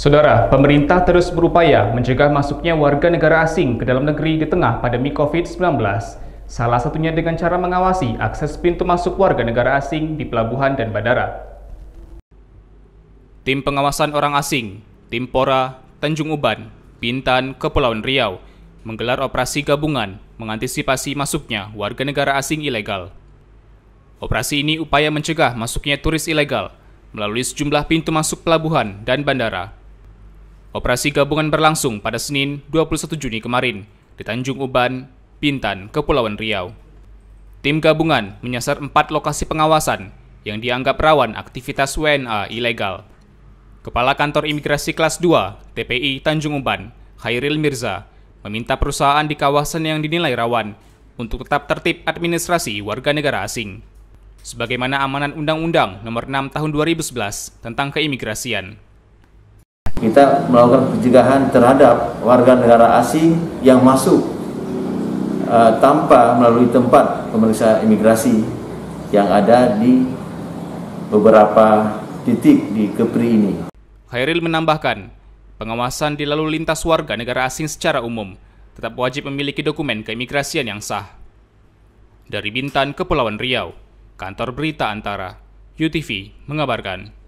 Saudara, pemerintah terus berupaya mencegah masuknya warga negara asing ke dalam negeri di tengah pandemi COVID-19. Salah satunya dengan cara mengawasi akses pintu masuk warga negara asing di pelabuhan dan bandara. Tim Pengawasan Orang Asing, Tim Pora, Tanjung Uban, Bintan, Kepulauan Riau menggelar operasi gabungan mengantisipasi masuknya warga negara asing ilegal. Operasi ini upaya mencegah masuknya turis ilegal melalui sejumlah pintu masuk pelabuhan dan bandara Operasi gabungan berlangsung pada Senin 21 Juni kemarin di Tanjung Uban, Bintan, Kepulauan Riau. Tim gabungan menyasar empat lokasi pengawasan yang dianggap rawan aktivitas WNA ilegal. Kepala Kantor Imigrasi Kelas 2 TPI Tanjung Uban, Khairil Mirza, meminta perusahaan di kawasan yang dinilai rawan untuk tetap tertib administrasi warga negara asing. Sebagaimana amanan Undang-Undang Nomor 6 Tahun 2011 tentang keimigrasian. Kita melakukan pencegahan terhadap warga negara asing yang masuk uh, tanpa melalui tempat pemeriksaan imigrasi yang ada di beberapa titik di Kepri ini. Khairil menambahkan, pengawasan di lalu lintas warga negara asing secara umum tetap wajib memiliki dokumen keimigrasian yang sah. Dari Bintan, Kepulauan Riau, Kantor Berita Antara, UTV mengabarkan.